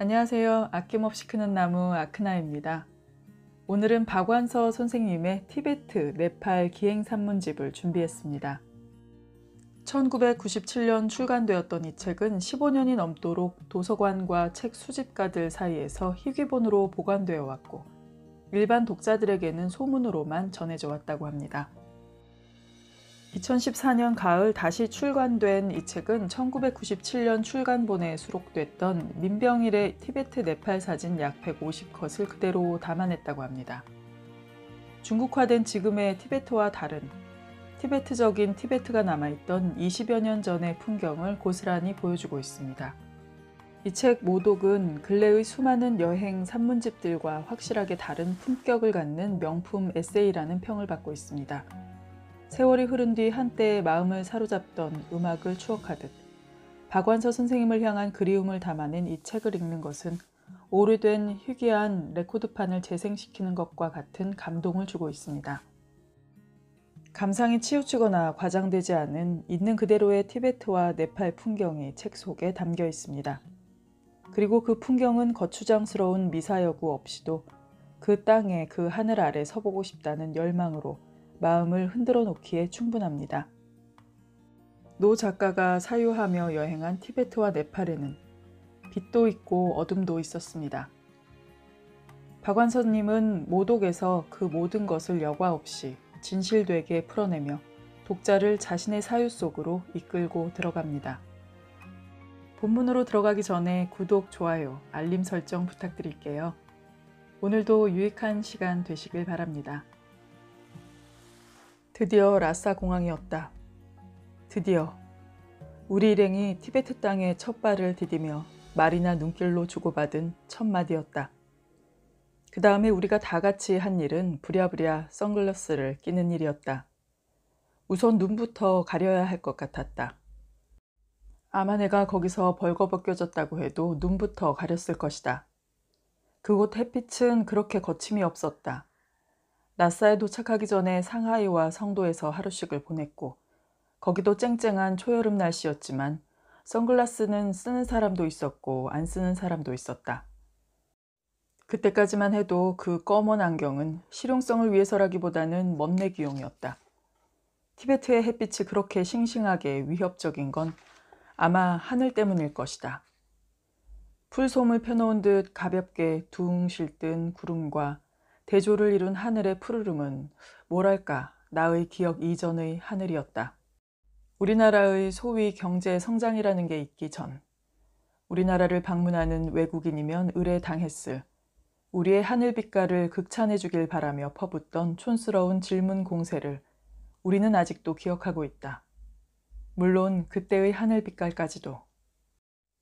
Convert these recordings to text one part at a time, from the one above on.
안녕하세요. 아낌없이 크는 나무 아크나입니다. 오늘은 박완서 선생님의 티베트, 네팔 기행 산문집을 준비했습니다. 1997년 출간되었던 이 책은 15년이 넘도록 도서관과 책 수집가들 사이에서 희귀본으로 보관되어 왔고 일반 독자들에게는 소문으로만 전해져 왔다고 합니다. 2014년 가을 다시 출간된 이 책은 1997년 출간본에 수록됐던 민병일의 티베트 네팔 사진 약 150컷을 그대로 담아냈다고 합니다. 중국화된 지금의 티베트와 다른 티베트적인 티베트가 남아있던 20여 년 전의 풍경을 고스란히 보여주고 있습니다. 이 책 모독은 근래의 수많은 여행 산문집들과 확실하게 다른 품격을 갖는 명품 에세이라는 평을 받고 있습니다. 세월이 흐른 뒤 한때 의 마음을 사로잡던 음악을 추억하듯 박완서 선생님을 향한 그리움을 담아낸 이 책을 읽는 것은 오래된 희귀한 레코드판을 재생시키는 것과 같은 감동을 주고 있습니다. 감상이 치우치거나 과장되지 않은 있는 그대로의 티베트와 네팔 풍경이 책 속에 담겨 있습니다. 그리고 그 풍경은 거추장스러운 미사여구 없이도 그 땅에 그 하늘 아래 서보고 싶다는 열망으로 마음을 흔들어 놓기에 충분합니다. 노 작가가 사유하며 여행한 티베트와 네팔에는 빛도 있고 어둠도 있었습니다. 박완선님은 모독에서 그 모든 것을 여과 없이 진실되게 풀어내며 독자를 자신의 사유 속으로 이끌고 들어갑니다. 본문으로 들어가기 전에 구독, 좋아요, 알림 설정 부탁드릴게요. 오늘도 유익한 시간 되시길 바랍니다. 드디어 라싸 공항이었다. 드디어 우리 일행이 티베트 땅에 첫 발을 디디며 말이나 눈길로 주고받은 첫 마디였다. 그 다음에 우리가 다 같이 한 일은 부랴부랴 선글라스를 끼는 일이었다. 우선 눈부터 가려야 할 것 같았다. 아마 내가 거기서 벌거벗겨졌다고 해도 눈부터 가렸을 것이다. 그곳 햇빛은 그렇게 거침이 없었다. 나사에 도착하기 전에 상하이와 성도에서 하루씩을 보냈고 거기도 쨍쨍한 초여름 날씨였지만 선글라스는 쓰는 사람도 있었고 안 쓰는 사람도 있었다. 그때까지만 해도 그 검은 안경은 실용성을 위해서라기보다는 멋내기용이었다. 티베트의 햇빛이 그렇게 싱싱하게 위협적인 건 아마 하늘 때문일 것이다. 풀솜을 펴놓은 듯 가볍게 둥실 든 구름과 대조를 이룬 하늘의 푸르름은 뭐랄까 나의 기억 이전의 하늘이었다. 우리나라의 소위 경제 성장이라는 게 있기 전 우리나라를 방문하는 외국인이면 의뢰당했을 우리의 하늘빛깔을 극찬해주길 바라며 퍼붓던 촌스러운 질문 공세를 우리는 아직도 기억하고 있다. 물론 그때의 하늘빛깔까지도.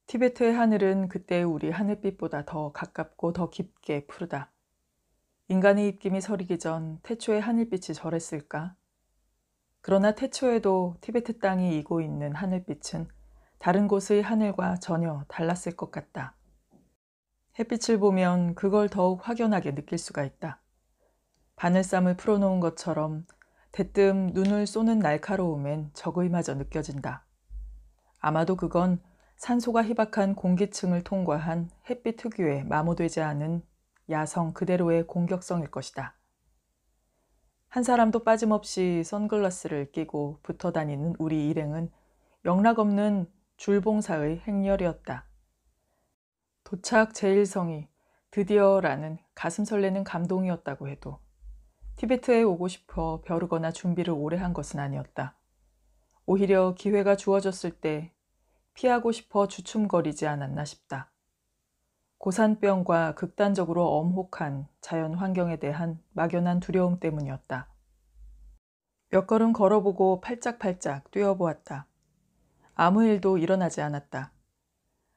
티베트의 하늘은 그때의 우리 하늘빛보다 더 가깝고 더 깊게 푸르다. 인간의 입김이 서리기 전 태초의 하늘빛이 저랬을까? 그러나 태초에도 티베트 땅이 이고 있는 하늘빛은 다른 곳의 하늘과 전혀 달랐을 것 같다. 햇빛을 보면 그걸 더욱 확연하게 느낄 수가 있다. 바늘쌈을 풀어놓은 것처럼 대뜸 눈을 쏘는 날카로움엔 적의마저 느껴진다. 아마도 그건 산소가 희박한 공기층을 통과한 햇빛 특유의 마모되지 않은 야성 그대로의 공격성일 것이다. 한 사람도 빠짐없이 선글라스를 끼고 붙어 다니는 우리 일행은 영락없는 줄봉사의 행렬이었다. 도착 제일성이 드디어라는 가슴 설레는 감동이었다고 해도 티베트에 오고 싶어 벼르거나 준비를 오래 한 것은 아니었다. 오히려 기회가 주어졌을 때 피하고 싶어 주춤거리지 않았나 싶다. 고산병과 극단적으로 엄혹한 자연 환경에 대한 막연한 두려움 때문이었다. 몇 걸음 걸어보고 팔짝팔짝 뛰어보았다. 아무 일도 일어나지 않았다.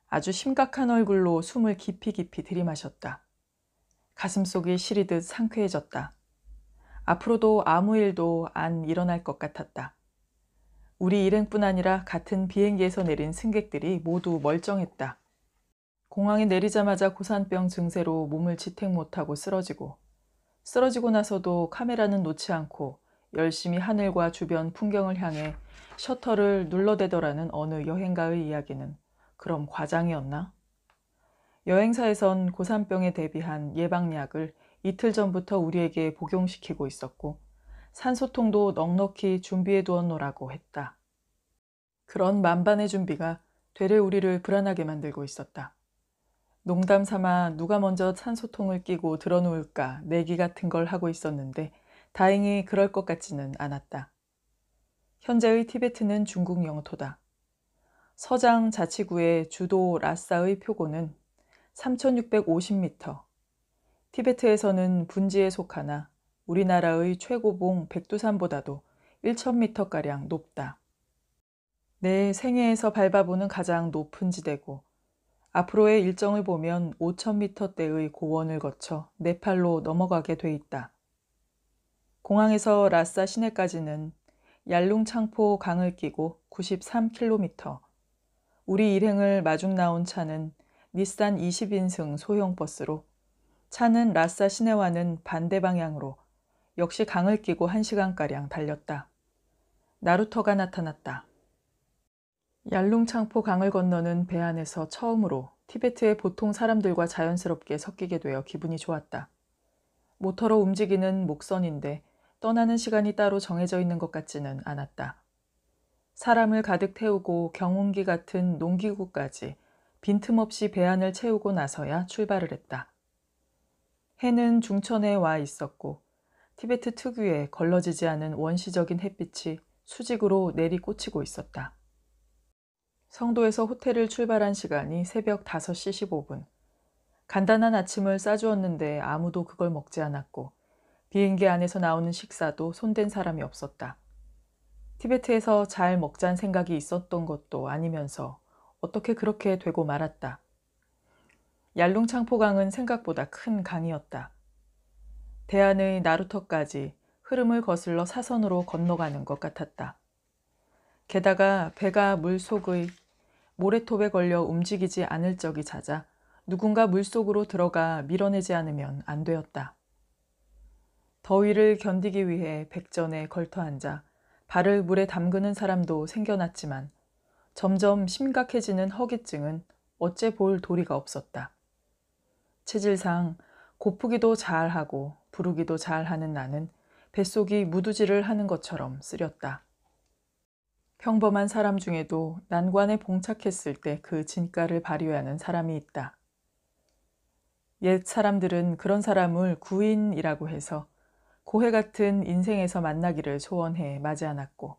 아주 심각한 얼굴로 숨을 깊이 깊이 들이마셨다. 가슴속이 시리듯 상쾌해졌다. 앞으로도 아무 일도 안 일어날 것 같았다. 우리 일행뿐 아니라 같은 비행기에서 내린 승객들이 모두 멀쩡했다. 공항에 내리자마자 고산병 증세로 몸을 지탱 못하고 쓰러지고 쓰러지고 나서도 카메라는 놓지 않고 열심히 하늘과 주변 풍경을 향해 셔터를 눌러대더라는 어느 여행가의 이야기는 그럼 과장이었나? 여행사에선 고산병에 대비한 예방약을 이틀 전부터 우리에게 복용시키고 있었고 산소통도 넉넉히 준비해 두었노라고 했다. 그런 만반의 준비가 되레 우리를 불안하게 만들고 있었다. 농담 삼아 누가 먼저 찬소통을 끼고 들어놓을까 내기 같은 걸 하고 있었는데 다행히 그럴 것 같지는 않았다. 현재의 티베트는 중국 영토다. 서장 자치구의 주도 라싸의 표고는 3650m. 티베트에서는 분지에 속하나 우리나라의 최고봉 백두산보다도 1000m가량 높다. 내 생애에서 밟아보는 가장 높은 지대고 앞으로의 일정을 보면 5,000m대의 고원을 거쳐 네팔로 넘어가게 돼 있다. 공항에서 라싸 시내까지는 얄룽창포 강을 끼고 93km. 우리 일행을 마중 나온 차는 닛산 20인승 소형 버스로 차는 라싸 시내와는 반대 방향으로 역시 강을 끼고 1시간가량 달렸다. 나루터가 나타났다. 얄룽창포 강을 건너는 배 안에서 처음으로 티베트의 보통 사람들과 자연스럽게 섞이게 되어 기분이 좋았다. 모터로 움직이는 목선인데 떠나는 시간이 따로 정해져 있는 것 같지는 않았다. 사람을 가득 태우고 경운기 같은 농기구까지 빈틈없이 배 안을 채우고 나서야 출발을 했다. 해는 중천에 와 있었고 티베트 특유의 걸러지지 않은 원시적인 햇빛이 수직으로 내리꽂히고 있었다. 성도에서 호텔을 출발한 시간이 새벽 5시 15분. 간단한 아침을 싸주었는데 아무도 그걸 먹지 않았고 비행기 안에서 나오는 식사도 손댄 사람이 없었다. 티베트에서 잘 먹잔 생각이 있었던 것도 아니면서 어떻게 그렇게 되고 말았다. 얄룽창포강은 생각보다 큰 강이었다. 대안의 나루터까지 흐름을 거슬러 사선으로 건너가는 것 같았다. 게다가 배가 물속의 모래톱에 걸려 움직이지 않을 적이 잦아 누군가 물속으로 들어가 밀어내지 않으면 안 되었다. 더위를 견디기 위해 백전에 걸터앉아 발을 물에 담그는 사람도 생겨났지만 점점 심각해지는 허기증은 어째 볼 도리가 없었다. 체질상 고프기도 잘하고 부르기도 잘하는 나는 뱃속이 무두질을 하는 것처럼 쓰렸다. 평범한 사람 중에도 난관에 봉착했을 때 그 진가를 발휘하는 사람이 있다. 옛 사람들은 그런 사람을 구인이라고 해서 고해 같은 인생에서 만나기를 소원해 맞이 않았고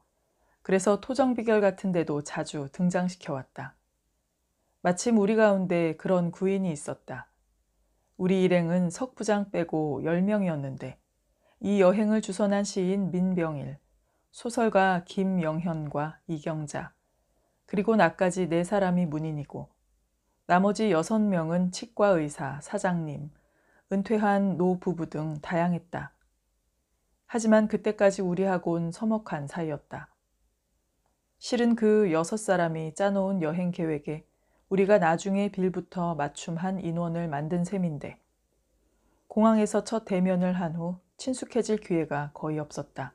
그래서 토정비결 같은 데도 자주 등장시켜왔다. 마침 우리 가운데 그런 구인이 있었다. 우리 일행은 석부장 빼고 10명이었는데 이 여행을 주선한 시인 민병일, 소설가 김영현과 이경자, 그리고 나까지 네 사람이 문인이고 나머지 여섯 명은 치과 의사, 사장님, 은퇴한 노 부부 등 다양했다. 하지만 그때까지 우리하고는 서먹한 사이였다. 실은 그 여섯 사람이 짜놓은 여행 계획에 우리가 나중에 빌부터 맞춤한 인원을 만든 셈인데 공항에서 첫 대면을 한 후 친숙해질 기회가 거의 없었다.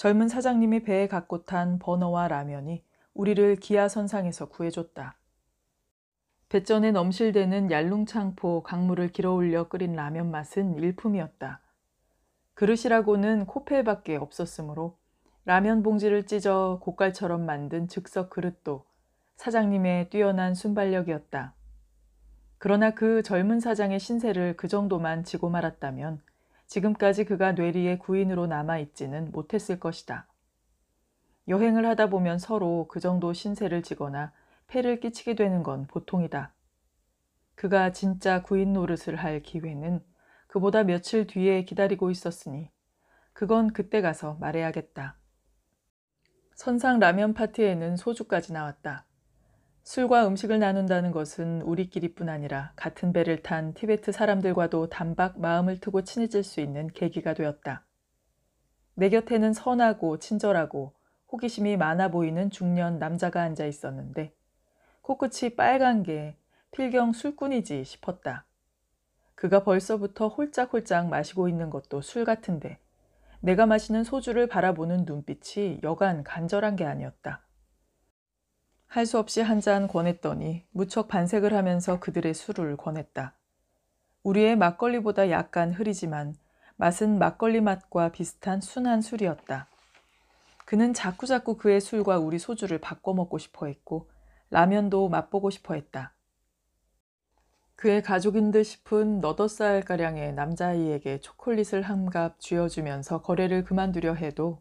젊은 사장님이 배에 갖고 탄 버너와 라면이 우리를 기아선상에서 구해줬다. 배전에 넘실대는 얄룽창포 강물을 길어올려 끓인 라면 맛은 일품이었다. 그릇이라고는 코펠밖에 없었으므로 라면 봉지를 찢어 고깔처럼 만든 즉석 그릇도 사장님의 뛰어난 순발력이었다. 그러나 그 젊은 사장의 신세를 그 정도만 지고 말았다면 지금까지 그가 뇌리의 구인으로 남아있지는 못했을 것이다. 여행을 하다 보면 서로 그 정도 신세를 지거나 폐를 끼치게 되는 건 보통이다. 그가 진짜 구인 노릇을 할 기회는 그보다 며칠 뒤에 기다리고 있었으니 그건 그때 가서 말해야겠다. 선상 라면 파티에는 소주까지 나왔다. 술과 음식을 나눈다는 것은 우리끼리뿐 아니라 같은 배를 탄 티베트 사람들과도 단박 마음을 트고 친해질 수 있는 계기가 되었다. 내 곁에는 선하고 친절하고 호기심이 많아 보이는 중년 남자가 앉아 있었는데 코끝이 빨간 게 필경 술꾼이지 싶었다. 그가 벌써부터 홀짝홀짝 마시고 있는 것도 술 같은데 내가 마시는 소주를 바라보는 눈빛이 여간 간절한 게 아니었다. 할수 없이 한 잔 권했더니 무척 반색을 하면서 그들의 술을 권했다. 우리의 막걸리보다 약간 흐리지만 맛은 막걸리 맛과 비슷한 순한 술이었다. 그는 자꾸자꾸 그의 술과 우리 소주를 바꿔 먹고 싶어 했고 라면도 맛보고 싶어 했다. 그의 가족인 듯 싶은 너덟살가량의 남자아이에게 초콜릿을 한갑 쥐어주면서 거래를 그만두려 해도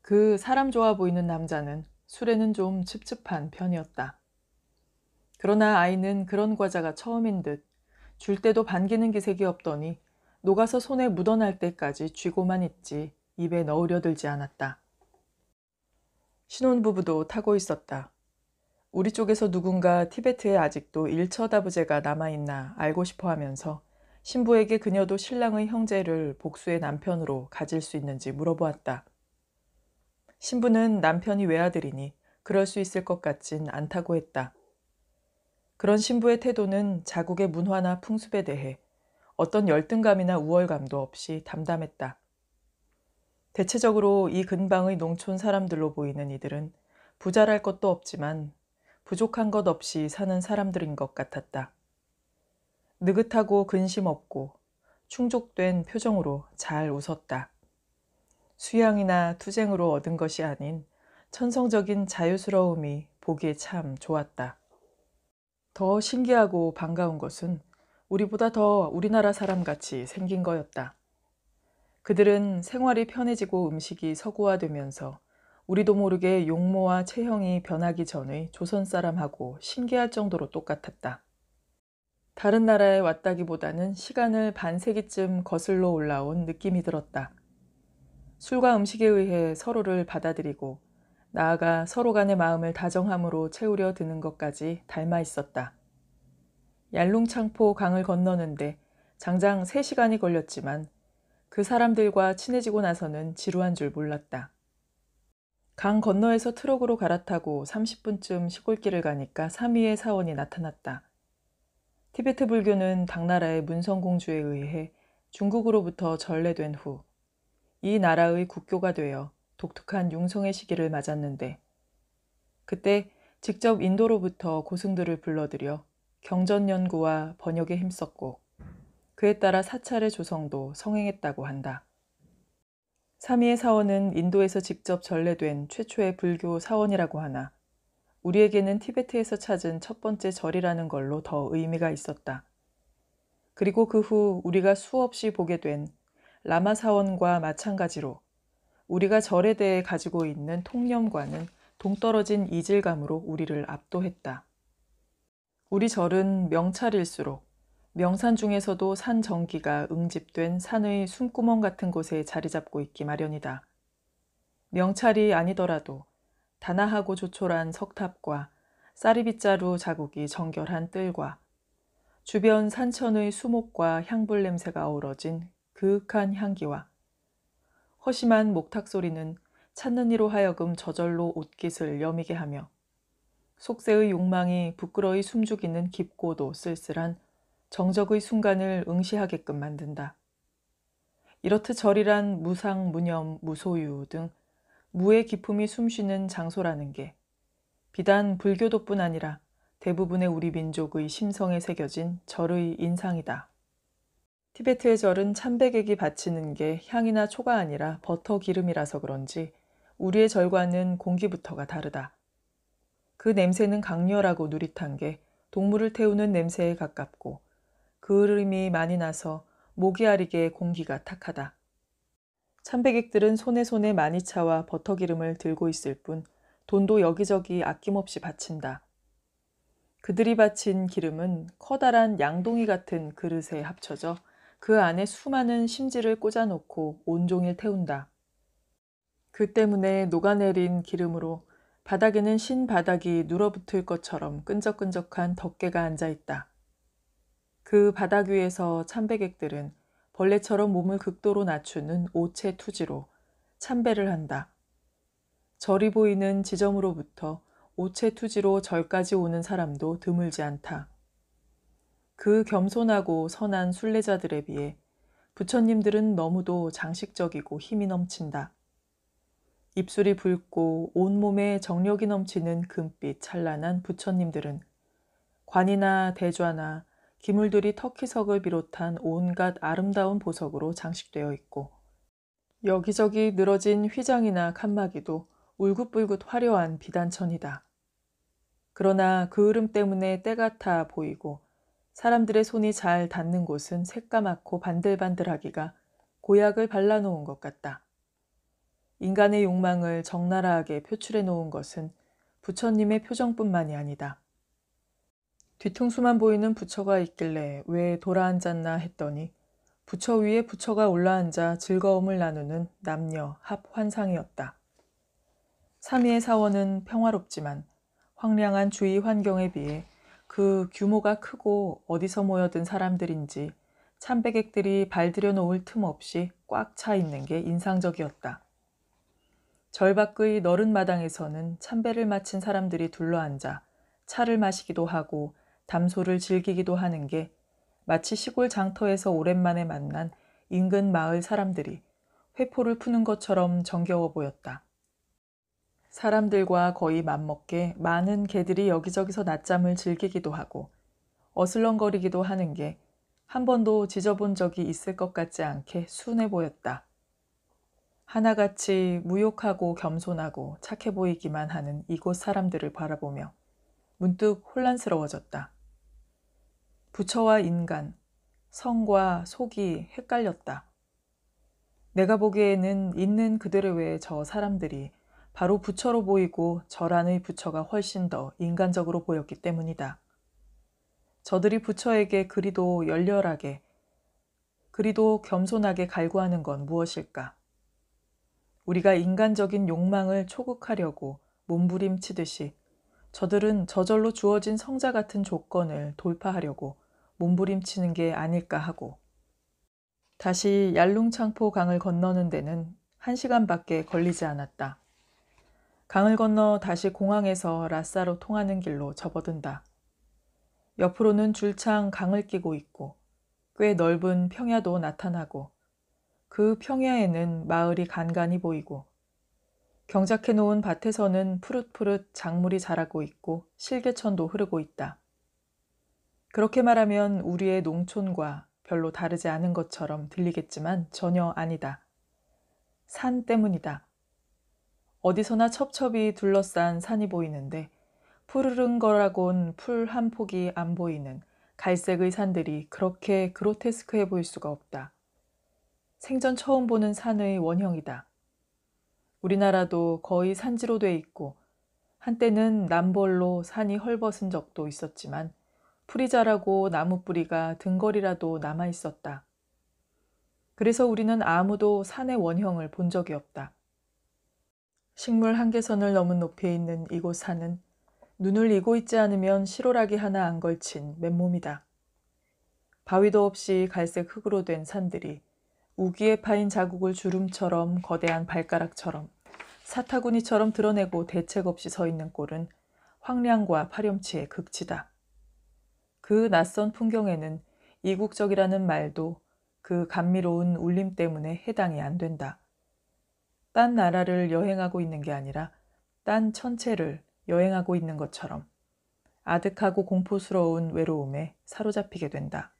그 사람 좋아 보이는 남자는 술에는 좀 찝찝한 편이었다. 그러나 아이는 그런 과자가 처음인 듯 줄 때도 반기는 기색이 없더니 녹아서 손에 묻어날 때까지 쥐고만 있지 입에 넣으려 들지 않았다. 신혼부부도 타고 있었다. 우리 쪽에서 누군가 티베트에 아직도 일처다부제가 남아있나 알고 싶어 하면서 신부에게 그녀도 신랑의 형제를 복수의 남편으로 가질 수 있는지 물어보았다. 신부는 남편이 외아들이니 그럴 수 있을 것 같진 않다고 했다. 그런 신부의 태도는 자국의 문화나 풍습에 대해 어떤 열등감이나 우월감도 없이 담담했다. 대체적으로 이 근방의 농촌 사람들로 보이는 이들은 부자랄 것도 없지만 부족한 것 없이 사는 사람들인 것 같았다. 느긋하고 근심 없고 충족된 표정으로 잘 웃었다. 수양이나 투쟁으로 얻은 것이 아닌 천성적인 자유스러움이 보기에 참 좋았다. 더 신기하고 반가운 것은 우리보다 더 우리나라 사람같이 생긴 거였다. 그들은 생활이 편해지고 음식이 서구화되면서 우리도 모르게 용모와 체형이 변하기 전의 조선 사람하고 신기할 정도로 똑같았다. 다른 나라에 왔다기보다는 시간을 반세기쯤 거슬러 올라온 느낌이 들었다. 술과 음식에 의해 서로를 받아들이고 나아가 서로 간의 마음을 다정함으로 채우려 드는 것까지 닮아 있었다. 얄룽창포 강을 건너는데 장장 3시간이 걸렸지만 그 사람들과 친해지고 나서는 지루한 줄 몰랐다. 강 건너에서 트럭으로 갈아타고 30분쯤 시골길을 가니까 3위의 사원이 나타났다. 티베트 불교는 당나라의 문성공주에 의해 중국으로부터 전래된 후이 나라의 국교가 되어 독특한 융성의 시기를 맞았는데 그때 직접 인도로부터 고승들을 불러들여 경전 연구와 번역에 힘썼고 그에 따라 사찰의 조성도 성행했다고 한다. 사미의 사원은 인도에서 직접 전래된 최초의 불교 사원이라고 하나 우리에게는 티베트에서 찾은 첫 번째 절이라는 걸로 더 의미가 있었다. 그리고 그 후 우리가 수없이 보게 된 라마 사원과 마찬가지로 우리가 절에 대해 가지고 있는 통념과는 동떨어진 이질감으로 우리를 압도했다. 우리 절은 명찰일수록 명산 중에서도 산 전기가 응집된 산의 숨구멍 같은 곳에 자리 잡고 있기 마련이다. 명찰이 아니더라도 단아하고 조촐한 석탑과 사리빗자루 자국이 정결한 뜰과 주변 산천의 수목과 향불 냄새가 어우러진 그윽한 향기와 허심한 목탁 소리는 찾는 이로 하여금 저절로 옷깃을 여미게 하며 속세의 욕망이 부끄러이 숨죽이는 깊고도 쓸쓸한 정적의 순간을 응시하게끔 만든다. 이렇듯 절이란 무상, 무념, 무소유 등 무의 기품이 숨쉬는 장소라는 게 비단 불교도뿐 아니라 대부분의 우리 민족의 심성에 새겨진 절의 인상이다. 티베트의 절은 참배객이 바치는 게 향이나 초가 아니라 버터 기름이라서 그런지 우리의 절과는 공기부터가 다르다. 그 냄새는 강렬하고 누릿한 게 동물을 태우는 냄새에 가깝고 그을음이 많이 나서 모기 아리게 공기가 탁하다. 참배객들은 손에 손에 마니차와 버터 기름을 들고 있을 뿐 돈도 여기저기 아낌없이 바친다. 그들이 바친 기름은 커다란 양동이 같은 그릇에 합쳐져 그 안에 수많은 심지를 꽂아놓고 온종일 태운다. 그 때문에 녹아내린 기름으로 바닥에는 신 바닥이 눌어붙을 것처럼 끈적끈적한 덮개가 앉아있다. 그 바닥 위에서 참배객들은 벌레처럼 몸을 극도로 낮추는 오체 투지로 참배를 한다. 절이 보이는 지점으로부터 오체 투지로 절까지 오는 사람도 드물지 않다. 그 겸손하고 선한 순례자들에 비해 부처님들은 너무도 장식적이고 힘이 넘친다. 입술이 붉고 온몸에 정력이 넘치는 금빛 찬란한 부처님들은 관이나 대좌나 기물들이 터키석을 비롯한 온갖 아름다운 보석으로 장식되어 있고 여기저기 늘어진 휘장이나 칸막이도 울긋불긋 화려한 비단천이다. 그러나 그 흐름 때문에 때가 타 보이고 사람들의 손이 잘 닿는 곳은 새까맣고 반들반들하기가 고약을 발라놓은 것 같다. 인간의 욕망을 적나라하게 표출해 놓은 것은 부처님의 표정뿐만이 아니다. 뒤통수만 보이는 부처가 있길래 왜 돌아앉았나 했더니 부처 위에 부처가 올라앉아 즐거움을 나누는 남녀 합 환상이었다. 삼위의 사원은 평화롭지만 황량한 주위 환경에 비해 그 규모가 크고 어디서 모여든 사람들인지 참배객들이 발들여 놓을 틈 없이 꽉 차 있는 게 인상적이었다. 절 밖의 너른 마당에서는 참배를 마친 사람들이 둘러앉아 차를 마시기도 하고 담소를 즐기기도 하는 게 마치 시골 장터에서 오랜만에 만난 인근 마을 사람들이 회포를 푸는 것처럼 정겨워 보였다. 사람들과 거의 맞먹게 많은 개들이 여기저기서 낮잠을 즐기기도 하고 어슬렁거리기도 하는 게 한 번도 지져본 적이 있을 것 같지 않게 순해 보였다. 하나같이 무욕하고 겸손하고 착해 보이기만 하는 이곳 사람들을 바라보며 문득 혼란스러워졌다. 부처와 인간, 성과 속이 헷갈렸다. 내가 보기에는 있는 그대로의저 사람들이 바로 부처로 보이고 절 안의 부처가 훨씬 더 인간적으로 보였기 때문이다. 저들이 부처에게 그리도 열렬하게, 그리도 겸손하게 갈구하는 건 무엇일까? 우리가 인간적인 욕망을 초극하려고 몸부림치듯이 저들은 저절로 주어진 성자 같은 조건을 돌파하려고 몸부림치는 게 아닐까 하고 다시 얄룽창포 강을 건너는 데는 한시간밖에 걸리지 않았다. 강을 건너 다시 공항에서 라싸로 통하는 길로 접어든다. 옆으로는 줄창 강을 끼고 있고 꽤 넓은 평야도 나타나고 그 평야에는 마을이 간간히 보이고 경작해 놓은 밭에서는 푸릇푸릇 작물이 자라고 있고 실개천도 흐르고 있다. 그렇게 말하면 우리의 농촌과 별로 다르지 않은 것처럼 들리겠지만 전혀 아니다. 산 때문이다. 어디서나 첩첩이 둘러싼 산이 보이는데 푸르른 거라곤 풀 한 폭이 안 보이는 갈색의 산들이 그렇게 그로테스크해 보일 수가 없다. 생전 처음 보는 산의 원형이다. 우리나라도 거의 산지로 돼 있고 한때는 남벌로 산이 헐벗은 적도 있었지만 풀이 자라고 나무 뿌리가 등거리라도 남아 있었다. 그래서 우리는 아무도 산의 원형을 본 적이 없다. 식물 한계선을 넘은 높이에 있는 이곳 산은 눈을 이고 있지 않으면 실오라기 하나 안 걸친 맨몸이다. 바위도 없이 갈색 흙으로 된 산들이 우기에 파인 자국을 주름처럼 거대한 발가락처럼 사타구니처럼 드러내고 대책 없이 서 있는 꼴은 황량과 파렴치의 극치다. 그 낯선 풍경에는 이국적이라는 말도 그 감미로운 울림 때문에 해당이 안 된다. 딴 나라를 여행하고 있는 게 아니라 딴 천체를 여행하고 있는 것처럼 아득하고 공포스러운 외로움에 사로잡히게 된다.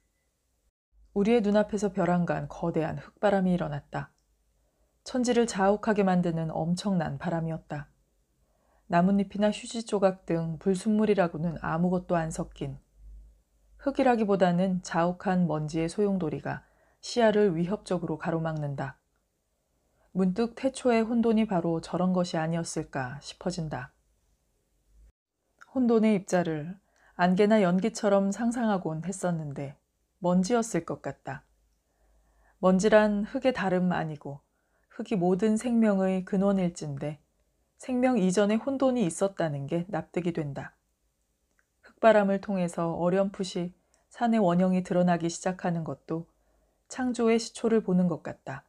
우리의 눈앞에서 벼랑간 거대한 흙바람이 일어났다. 천지를 자욱하게 만드는 엄청난 바람이었다. 나뭇잎이나 휴지 조각 등 불순물이라고는 아무것도 안 섞인 흙이라기보다는 자욱한 먼지의 소용돌이가 시야를 위협적으로 가로막는다. 문득 태초의 혼돈이 바로 저런 것이 아니었을까 싶어진다. 혼돈의 입자를 안개나 연기처럼 상상하곤 했었는데 먼지였을 것 같다. 먼지란 흙의 다름 아니고 흙이 모든 생명의 근원일진데 생명 이전에 혼돈이 있었다는 게 납득이 된다. 흙바람을 통해서 어렴풋이 산의 원형이 드러나기 시작하는 것도 창조의 시초를 보는 것 같다.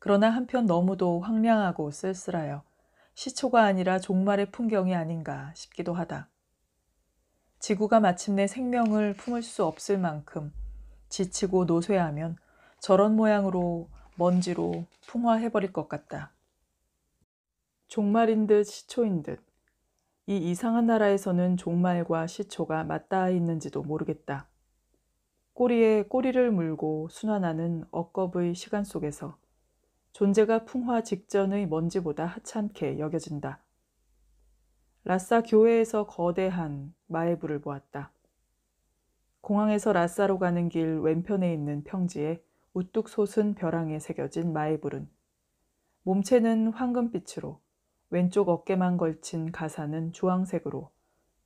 그러나 한편 너무도 황량하고 쓸쓸하여 시초가 아니라 종말의 풍경이 아닌가 싶기도 하다. 지구가 마침내 생명을 품을 수 없을 만큼 지치고 노쇠하면 저런 모양으로 먼지로 풍화해버릴 것 같다. 종말인 듯 시초인 듯. 이 이상한 나라에서는 종말과 시초가 맞닿아 있는지도 모르겠다. 꼬리에 꼬리를 물고 순환하는 억겁의 시간 속에서 존재가 풍화 직전의 먼지보다 하찮게 여겨진다. 라싸 교회에서 거대한 마애불을 보았다. 공항에서 라싸로 가는 길 왼편에 있는 평지에 우뚝 솟은 벼랑에 새겨진 마애불은 몸체는 황금빛으로 왼쪽 어깨만 걸친 가사는 주황색으로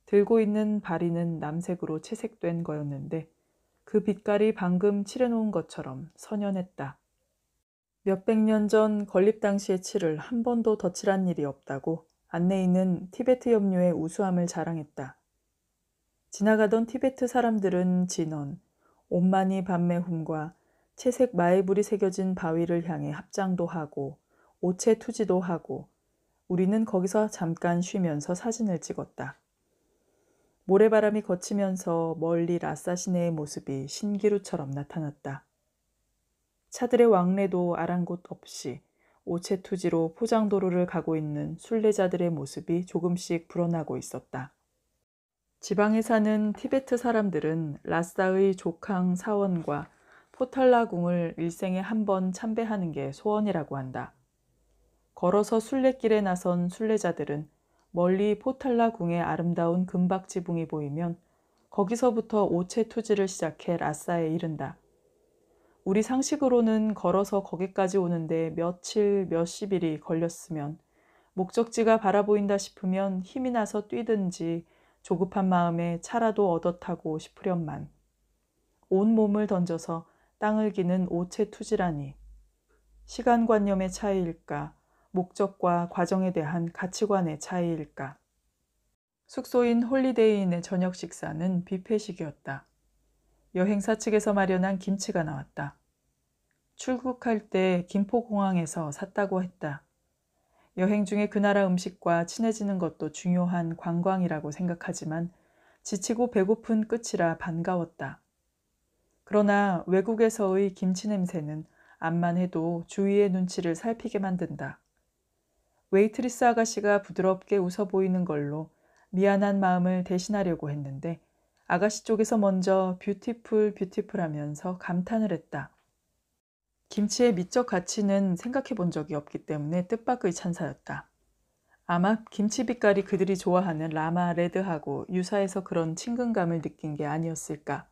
들고 있는 바리는 남색으로 채색된 거였는데 그 빛깔이 방금 칠해놓은 것처럼 선연했다. 몇백 년 전 건립 당시의 칠을 한 번도 덧칠한 일이 없다고 안내인은 티베트 염료의 우수함을 자랑했다. 지나가던 티베트 사람들은 진원, 온마니 밤매훔과 채색 마이불이 새겨진 바위를 향해 합장도 하고 오체 투지도 하고 우리는 거기서 잠깐 쉬면서 사진을 찍었다. 모래바람이 거치면서 멀리 라싸 시내의 모습이 신기루처럼 나타났다. 차들의 왕래도 아랑곳 없이 오체투지로 포장도로를 가고 있는 순례자들의 모습이 조금씩 불어나고 있었다. 지방에 사는 티베트 사람들은 라싸의 조캉 사원과 포탈라궁을 일생에 한 번 참배하는 게 소원이라고 한다. 걸어서 순례길에 나선 순례자들은 멀리 포탈라궁의 아름다운 금박 지붕이 보이면 거기서부터 오체 투지를 시작해 라싸에 이른다. 우리 상식으로는 걸어서 거기까지 오는데 며칠, 몇십 일이 걸렸으면 목적지가 바라보인다 싶으면 힘이 나서 뛰든지 조급한 마음에 차라도 얻어 타고 싶으련만 온 몸을 던져서 땅을 기는 오체 투지라니 시간관념의 차이일까 목적과 과정에 대한 가치관의 차이일까 숙소인 홀리데이인의 저녁 식사는 뷔페식이었다. 여행사 측에서 마련한 김치가 나왔다. 출국할 때 김포공항에서 샀다고 했다. 여행 중에 그 나라 음식과 친해지는 것도 중요한 관광이라고 생각하지만 지치고 배고픈 끝이라 반가웠다. 그러나 외국에서의 김치 냄새는 암만 해도 주위의 눈치를 살피게 만든다. 웨이트리스 아가씨가 부드럽게 웃어 보이는 걸로 미안한 마음을 대신하려고 했는데 아가씨 쪽에서 먼저 뷰티풀 뷰티풀 하면서 감탄을 했다. 김치의 미적 가치는 생각해 본 적이 없기 때문에 뜻밖의 찬사였다. 아마 김치 빛깔이 그들이 좋아하는 라마 레드하고 유사해서 그런 친근감을 느낀 게 아니었을까.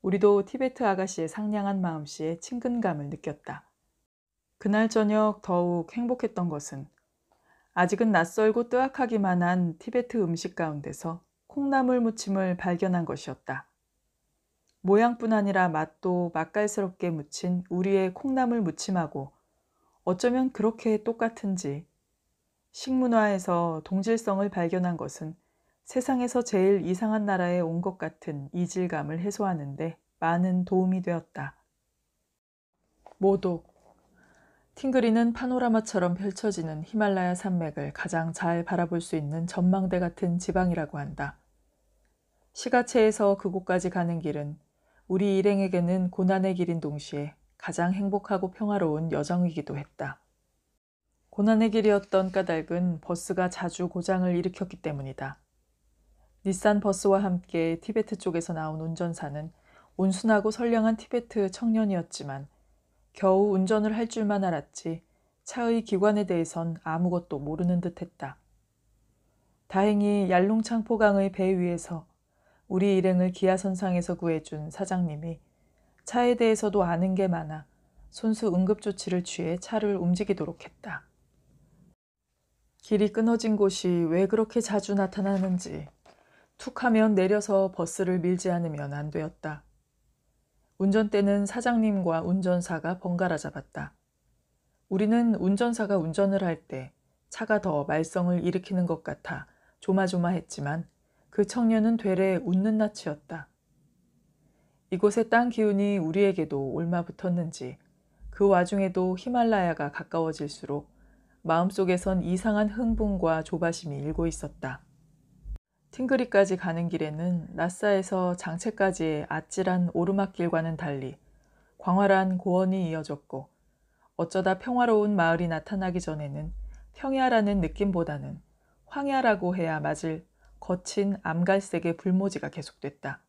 우리도 티베트 아가씨의 상냥한 마음씨에 친근감을 느꼈다. 그날 저녁 더욱 행복했던 것은 아직은 낯설고 뜨악하기만 한 티베트 음식 가운데서 콩나물 무침을 발견한 것이었다. 모양뿐 아니라 맛도 맛깔스럽게 묻힌 우리의 콩나물 무침하고 어쩌면 그렇게 똑같은지 식문화에서 동질성을 발견한 것은 세상에서 제일 이상한 나라에 온 것 같은 이질감을 해소하는데 많은 도움이 되었다. 모독 팅그리는 파노라마처럼 펼쳐지는 히말라야 산맥을 가장 잘 바라볼 수 있는 전망대 같은 지방이라고 한다. 시가체에서 그곳까지 가는 길은 우리 일행에게는 고난의 길인 동시에 가장 행복하고 평화로운 여정이기도 했다. 고난의 길이었던 까닭은 버스가 자주 고장을 일으켰기 때문이다. 닛산 버스와 함께 티베트 쪽에서 나온 운전사는 온순하고 선량한 티베트 청년이었지만 겨우 운전을 할 줄만 알았지 차의 기관에 대해선 아무것도 모르는 듯했다. 다행히 얄롱창 포강의 배 위에서 우리 일행을 기아선상에서 구해준 사장님이 차에 대해서도 아는 게 많아 손수 응급조치를 취해 차를 움직이도록 했다. 길이 끊어진 곳이 왜 그렇게 자주 나타나는지 툭 하면 내려서 버스를 밀지 않으면 안 되었다. 운전대는 사장님과 운전사가 번갈아 잡았다. 우리는 운전사가 운전을 할 때 차가 더 말썽을 일으키는 것 같아 조마조마했지만 그 청년은 되레 웃는 낯이었다. 이곳의 땅 기운이 우리에게도 올마 붙었는지 그 와중에도 히말라야가 가까워질수록 마음속에선 이상한 흥분과 조바심이 일고 있었다. 팅그리까지 가는 길에는 라싸에서 장채까지의 아찔한 오르막길과는 달리 광활한 고원이 이어졌고 어쩌다 평화로운 마을이 나타나기 전에는 평야라는 느낌보다는 황야라고 해야 맞을 거친 암갈색의 불모지가 계속됐다.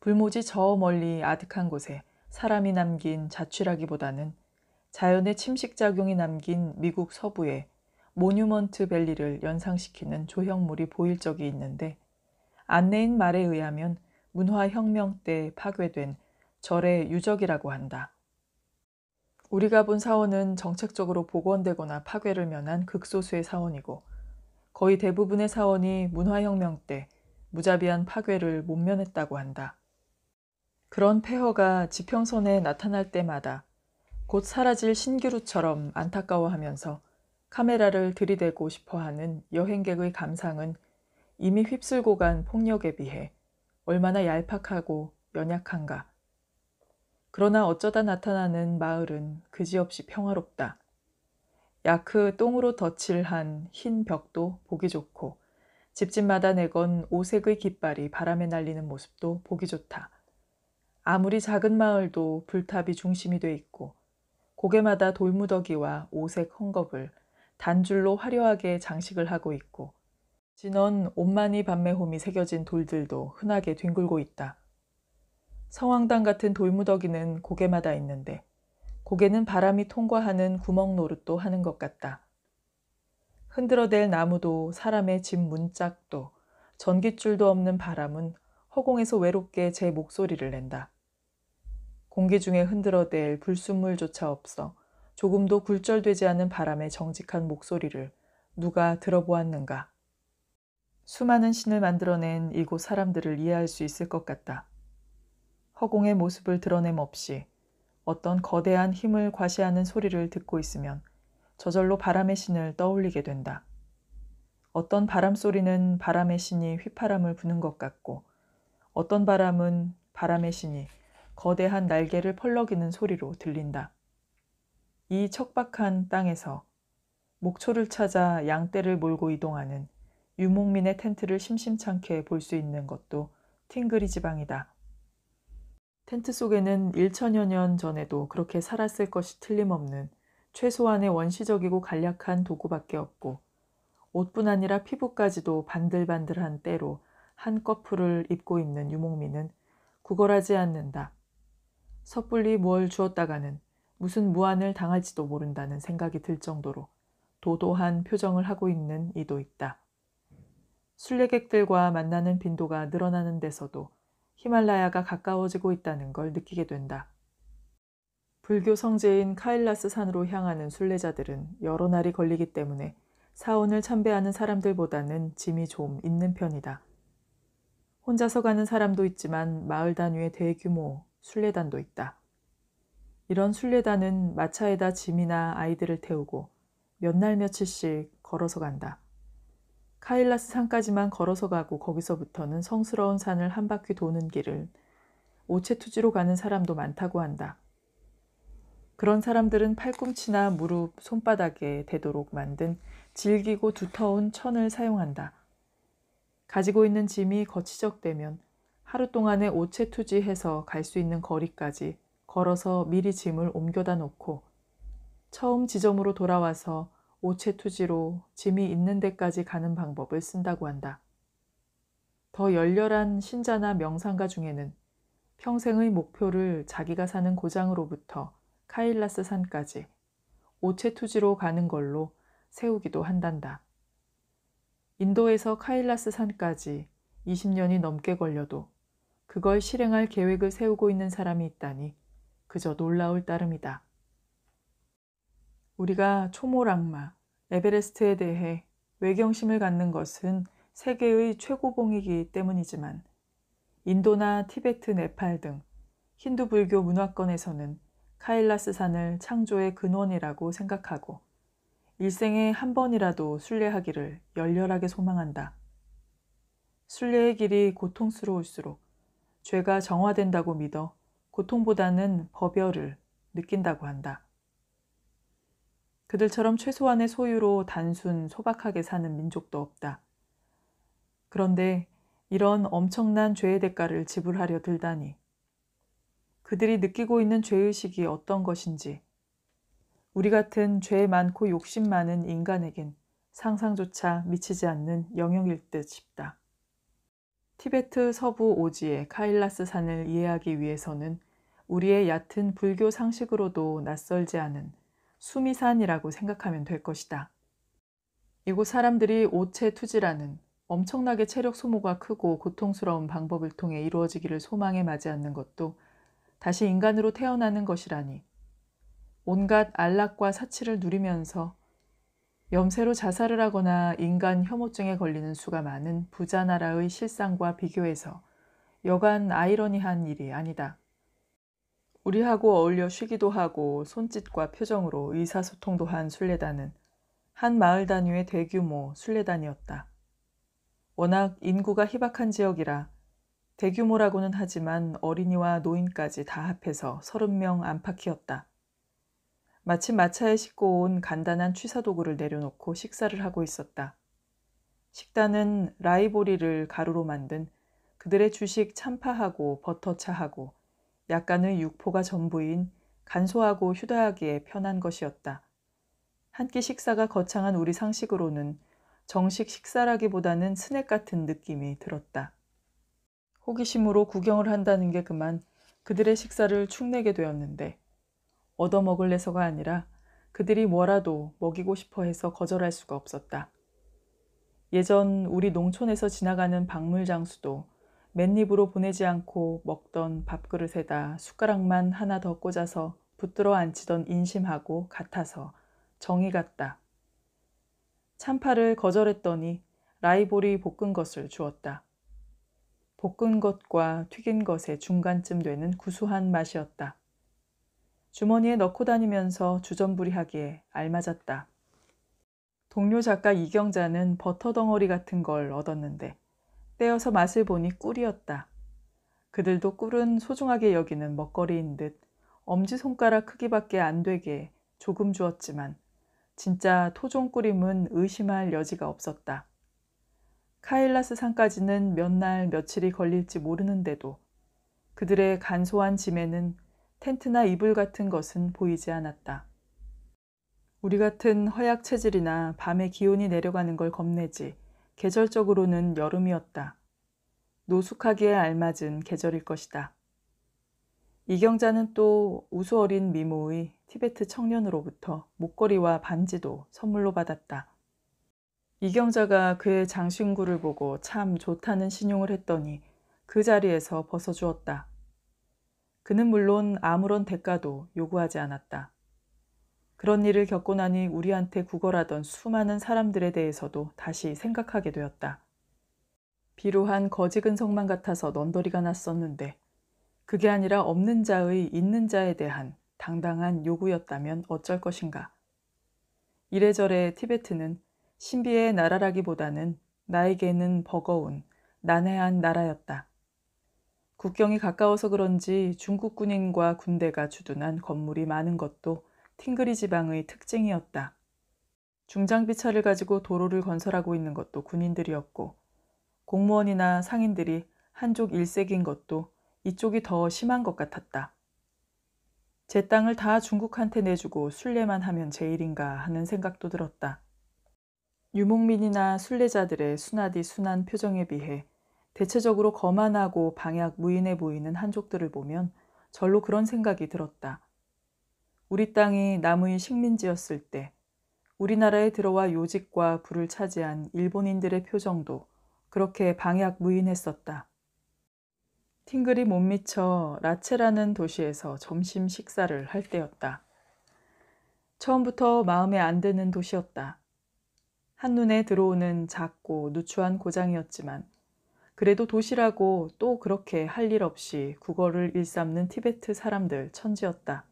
불모지 저 멀리 아득한 곳에 사람이 남긴 자취라기보다는 자연의 침식작용이 남긴 미국 서부의 모뉴먼트 밸리를 연상시키는 조형물이 보일 적이 있는데 안내인 말에 의하면 문화혁명 때 파괴된 절의 유적이라고 한다. 우리가 본 사원은 정책적으로 복원되거나 파괴를 면한 극소수의 사원이고 거의 대부분의 사원이 문화혁명 때 무자비한 파괴를 못 면했다고 한다. 그런 폐허가 지평선에 나타날 때마다 곧 사라질 신기루처럼 안타까워하면서 카메라를 들이대고 싶어 하는 여행객의 감상은 이미 휩쓸고 간 폭력에 비해 얼마나 얄팍하고 연약한가. 그러나 어쩌다 나타나는 마을은 그지없이 평화롭다. 야크 똥으로 덧칠한 흰 벽도 보기 좋고 집집마다 내건 오색의 깃발이 바람에 날리는 모습도 보기 좋다. 아무리 작은 마을도 불탑이 중심이 돼 있고 고개마다 돌무더기와 오색 헝겊을 단줄로 화려하게 장식을 하고 있고 진원 옴마니 반매홈이 새겨진 돌들도 흔하게 뒹굴고 있다. 성황당 같은 돌무더기는 고개마다 있는데 고개는 바람이 통과하는 구멍 노릇도 하는 것 같다. 흔들어댈 나무도 사람의 집 문짝도 전깃줄도 없는 바람은 허공에서 외롭게 제 목소리를 낸다. 공기 중에 흔들어댈 불순물조차 없어 조금도 굴절되지 않은 바람의 정직한 목소리를 누가 들어보았는가. 수많은 신을 만들어낸 이곳 사람들을 이해할 수 있을 것 같다. 허공의 모습을 드러냄 없이 어떤 거대한 힘을 과시하는 소리를 듣고 있으면 저절로 바람의 신을 떠올리게 된다. 어떤 바람 소리는 바람의 신이 휘파람을 부는 것 같고 어떤 바람은 바람의 신이 거대한 날개를 펄럭이는 소리로 들린다. 이 척박한 땅에서 목초를 찾아 양떼를 몰고 이동하는 유목민의 텐트를 심심찮게 볼 수 있는 것도 팅그리 지방이다. 텐트 속에는 1천여 년 전에도 그렇게 살았을 것이 틀림없는 최소한의 원시적이고 간략한 도구밖에 없고 옷뿐 아니라 피부까지도 반들반들한 때로 한 꺼풀을 입고 있는 유목민은 구걸하지 않는다. 섣불리 뭘 주었다가는 무슨 무안을 당할지도 모른다는 생각이 들 정도로 도도한 표정을 하고 있는 이도 있다. 순례객들과 만나는 빈도가 늘어나는 데서도 히말라야가 가까워지고 있다는 걸 느끼게 된다. 불교 성지인 카일라스 산으로 향하는 순례자들은 여러 날이 걸리기 때문에 사원을 참배하는 사람들보다는 짐이 좀 있는 편이다. 혼자서 가는 사람도 있지만 마을 단위의 대규모 순례단도 있다. 이런 순례단은 마차에다 짐이나 아이들을 태우고 몇 날 며칠씩 걸어서 간다. 카일라스 산까지만 걸어서 가고 거기서부터는 성스러운 산을 한 바퀴 도는 길을 오체투지로 가는 사람도 많다고 한다. 그런 사람들은 팔꿈치나 무릎, 손바닥에 대도록 만든 질기고 두터운 천을 사용한다. 가지고 있는 짐이 거치적되면 하루 동안에 오체투지해서 갈 수 있는 거리까지 걸어서 미리 짐을 옮겨다 놓고 처음 지점으로 돌아와서 오체투지로 짐이 있는 데까지 가는 방법을 쓴다고 한다. 더 열렬한 신자나 명상가 중에는 평생의 목표를 자기가 사는 고장으로부터 카일라스 산까지 오체투지로 가는 걸로 세우기도 한단다. 인도에서 카일라스 산까지 20년이 넘게 걸려도 그걸 실행할 계획을 세우고 있는 사람이 있다니 그저 놀라울 따름이다. 우리가 초모랑마, 에베레스트에 대해 외경심을 갖는 것은 세계의 최고봉이기 때문이지만 인도나 티베트, 네팔 등 힌두 불교 문화권에서는 카일라스 산을 창조의 근원이라고 생각하고 일생에 한 번이라도 순례하기를 열렬하게 소망한다. 순례의 길이 고통스러울수록 죄가 정화된다고 믿어 고통보다는 법열을 느낀다고 한다. 그들처럼 최소한의 소유로 단순 소박하게 사는 민족도 없다. 그런데 이런 엄청난 죄의 대가를 지불하려 들다니. 그들이 느끼고 있는 죄의식이 어떤 것인지, 우리 같은 죄 많고 욕심 많은 인간에겐 상상조차 미치지 않는 영역일 듯 싶다. 티베트 서부 오지의 카일라스 산을 이해하기 위해서는 우리의 얕은 불교 상식으로도 낯설지 않은 수미산이라고 생각하면 될 것이다. 이곳 사람들이 오체투지라는 엄청나게 체력 소모가 크고 고통스러운 방법을 통해 이루어지기를 소망에 맞지 않는 것도 다시 인간으로 태어나는 것이라니 온갖 안락과 사치를 누리면서 염세로 자살을 하거나 인간 혐오증에 걸리는 수가 많은 부자 나라의 실상과 비교해서 여간 아이러니한 일이 아니다. 우리하고 어울려 쉬기도 하고 손짓과 표정으로 의사소통도 한 순례단은 한 마을 단위의 대규모 순례단이었다. 워낙 인구가 희박한 지역이라 대규모라고는 하지만 어린이와 노인까지 다 합해서 30명 안팎이었다. 마침 마차에 싣고 온 간단한 취사 도구를 내려놓고 식사를 하고 있었다. 식단은 라이보리를 가루로 만든 그들의 주식 참파하고 버터차하고 약간의 육포가 전부인 간소하고 휴다하기에 편한 것이었다. 한 끼 식사가 거창한 우리 상식으로는 정식 식사라기보다는 스낵 같은 느낌이 들었다. 호기심으로 구경을 한다는 게 그만 그들의 식사를 축내게 되었는데 얻어먹을래서가 아니라 그들이 뭐라도 먹이고 싶어 해서 거절할 수가 없었다. 예전 우리 농촌에서 지나가는 박물장수도 맨입으로 보내지 않고 먹던 밥그릇에다 숟가락만 하나 더 꽂아서 붙들어 앉히던 인심하고 같아서 정이 갔다 찬파를 거절했더니 라이볼이 볶은 것을 주었다. 볶은 것과 튀긴 것의 중간쯤 되는 구수한 맛이었다. 주머니에 넣고 다니면서 주전부리하기에 알맞았다. 동료 작가 이경자는 버터 덩어리 같은 걸 얻었는데 떼어서 맛을 보니 꿀이었다. 그들도 꿀은 소중하게 여기는 먹거리인 듯 엄지손가락 크기밖에 안 되게 조금 주었지만 진짜 토종 꿀임은 의심할 여지가 없었다. 카일라스 산까지는 몇 날 며칠이 걸릴지 모르는데도 그들의 간소한 짐에는 텐트나 이불 같은 것은 보이지 않았다. 우리 같은 허약 체질이나 밤에 기온이 내려가는 걸 겁내지 계절적으로는 여름이었다. 노숙하기에 알맞은 계절일 것이다. 이경자는 또 우수어린 미모의 티베트 청년으로부터 목걸이와 반지도 선물로 받았다. 이경자가 그의 장신구를 보고 참 좋다는 신용을 했더니 그 자리에서 벗어주었다. 그는 물론 아무런 대가도 요구하지 않았다. 그런 일을 겪고 나니 우리한테 구걸하던 수많은 사람들에 대해서도 다시 생각하게 되었다. 비로한 거지근 성만 같아서 넌더리가 났었는데 그게 아니라 없는 자의 있는 자에 대한 당당한 요구였다면 어쩔 것인가. 이래저래 티베트는 신비의 나라라기보다는 나에게는 버거운 난해한 나라였다. 국경이 가까워서 그런지 중국 군인과 군대가 주둔한 건물이 많은 것도 팅그리 지방의 특징이었다. 중장비 차를 가지고 도로를 건설하고 있는 것도 군인들이었고 공무원이나 상인들이 한쪽 일색인 것도 이쪽이 더 심한 것 같았다. 제 땅을 다 중국한테 내주고 순례만 하면 제일인가 하는 생각도 들었다. 유목민이나 순례자들의 순하디 순한 표정에 비해 대체적으로 거만하고 방약 무인해 보이는 한족들을 보면 절로 그런 생각이 들었다. 우리 땅이 남의 식민지였을 때 우리나라에 들어와 요직과 부를 차지한 일본인들의 표정도 그렇게 방약 무인했었다. 팅글이 못 미쳐 라체라는 도시에서 점심 식사를 할 때였다. 처음부터 마음에 안 드는 도시였다. 한눈에 들어오는 작고 누추한 고장이었지만 그래도 도시라고 또 그렇게 할 일 없이 국어를 일삼는 티베트 사람들 천지였다.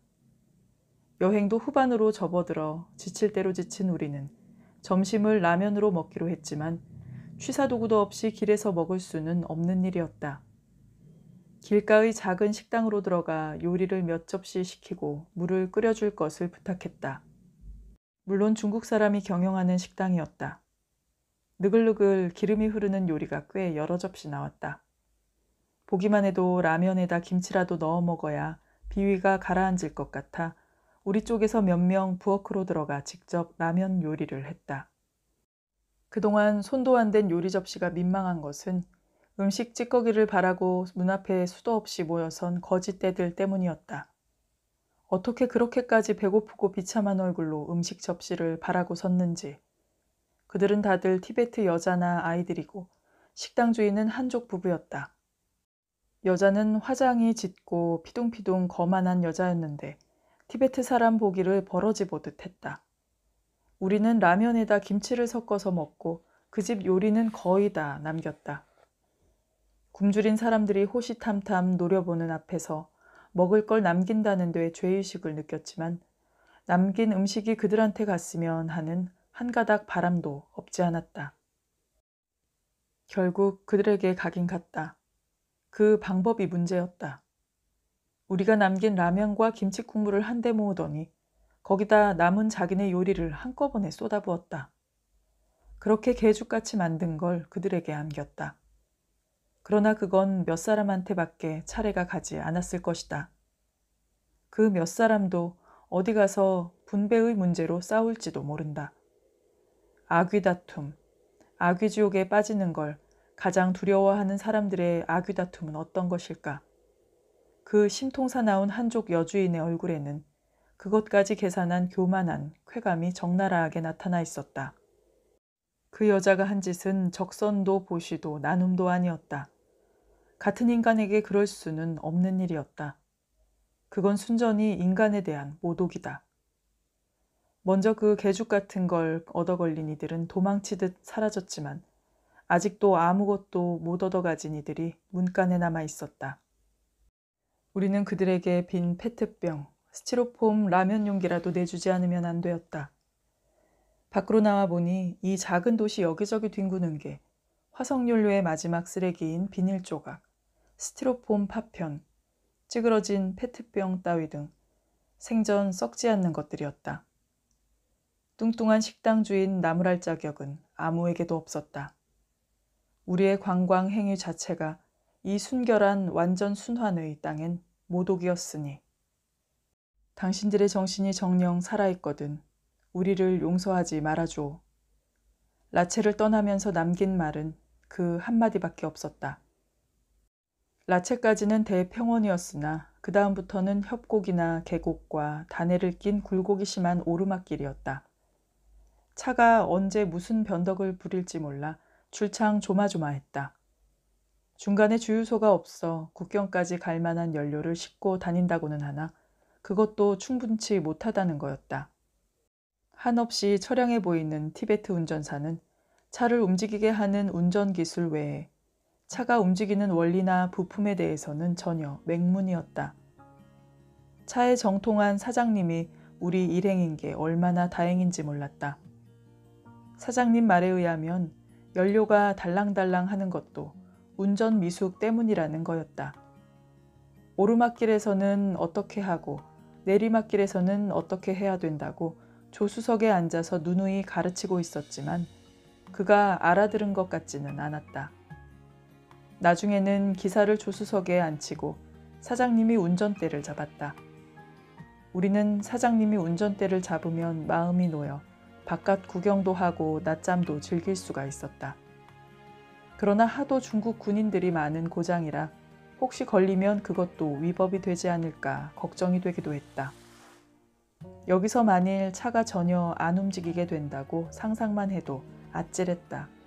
여행도 후반으로 접어들어 지칠 대로 지친 우리는 점심을 라면으로 먹기로 했지만 취사 도구도 없이 길에서 먹을 수는 없는 일이었다. 길가의 작은 식당으로 들어가 요리를 몇 접시 시키고 물을 끓여줄 것을 부탁했다. 물론 중국 사람이 경영하는 식당이었다. 느글느글 기름이 흐르는 요리가 꽤 여러 접시 나왔다. 보기만 해도 라면에다 김치라도 넣어 먹어야 비위가 가라앉을 것 같아 우리 쪽에서 몇 명 부엌으로 들어가 직접 라면 요리를 했다. 그동안 손도 안 된 요리 접시가 민망한 것은 음식 찌꺼기를 바라고 문 앞에 수도 없이 모여선 거짓대들 때문이었다. 어떻게 그렇게까지 배고프고 비참한 얼굴로 음식 접시를 바라고 섰는지. 그들은 다들 티베트 여자나 아이들이고 식당 주인은 한족 부부였다. 여자는 화장이 짙고 피둥피둥 거만한 여자였는데 티베트 사람 보기를 벌어지 보듯 했다. 우리는 라면에다 김치를 섞어서 먹고 그 집 요리는 거의 다 남겼다. 굶주린 사람들이 호시탐탐 노려보는 앞에서 먹을 걸 남긴다는 데 죄의식을 느꼈지만 남긴 음식이 그들한테 갔으면 하는 한 가닥 바람도 없지 않았다. 결국 그들에게 가긴 갔다. 그 방법이 문제였다. 우리가 남긴 라면과 김치 국물을 한데 모으더니 거기다 남은 자기네 요리를 한꺼번에 쏟아부었다. 그렇게 개죽같이 만든 걸 그들에게 안겼다. 그러나 그건 몇 사람한테밖에 차례가 가지 않았을 것이다. 그 몇 사람도 어디 가서 분배의 문제로 싸울지도 모른다. 아귀 다툼, 아귀 지옥에 빠지는 걸 가장 두려워하는 사람들의 아귀 다툼은 어떤 것일까? 그 심통사 나온 한족 여주인의 얼굴에는 그것까지 계산한 교만한 쾌감이 적나라하게 나타나 있었다. 그 여자가 한 짓은 적선도 보시도 나눔도 아니었다. 같은 인간에게 그럴 수는 없는 일이었다. 그건 순전히 인간에 대한 모독이다. 먼저 그 개죽 같은 걸 얻어 걸린 이들은 도망치듯 사라졌지만 아직도 아무것도 못 얻어가진 이들이 문간에 남아 있었다. 우리는 그들에게 빈 페트병, 스티로폼 라면 용기라도 내주지 않으면 안 되었다. 밖으로 나와 보니 이 작은 도시 여기저기 뒹구는 게 화석연료의 마지막 쓰레기인 비닐 조각, 스티로폼 파편, 찌그러진 페트병 따위 등 생전 썩지 않는 것들이었다. 뚱뚱한 식당 주인 나무랄 자격은 아무에게도 없었다. 우리의 관광 행위 자체가 이 순결한 완전 순환의 땅엔 모독이었으니 당신들의 정신이 정녕 살아있거든 우리를 용서하지 말아줘. 라체를 떠나면서 남긴 말은 그 한마디밖에 없었다. 라체까지는 대평원이었으나 그 다음부터는 협곡이나 계곡과 단해를 낀 굴곡이 심한 오르막길이었다. 차가 언제 무슨 변덕을 부릴지 몰라 출창 조마조마했다. 중간에 주유소가 없어 국경까지 갈 만한 연료를 싣고 다닌다고는 하나 그것도 충분치 못하다는 거였다. 한없이 처량해 보이는 티베트 운전사는 차를 움직이게 하는 운전 기술 외에 차가 움직이는 원리나 부품에 대해서는 전혀 맹문이었다. 차에 정통한 사장님이 우리 일행인 게 얼마나 다행인지 몰랐다. 사장님 말에 의하면 연료가 달랑달랑 하는 것도 운전 미숙 때문이라는 거였다. 오르막길에서는 어떻게 하고 내리막길에서는 어떻게 해야 된다고 조수석에 앉아서 누누이 가르치고 있었지만 그가 알아들은 것 같지는 않았다. 나중에는 기사를 조수석에 앉히고 사장님이 운전대를 잡았다. 우리는 사장님이 운전대를 잡으면 마음이 놓여 바깥 구경도 하고 낮잠도 즐길 수가 있었다. 그러나 하도 중국 군인들이 많은 고장이라 혹시 걸리면 그것도 위법이 되지 않을까 걱정이 되기도 했다. 여기서 만일 차가 전혀 안 움직이게 된다고 상상만 해도 아찔했다.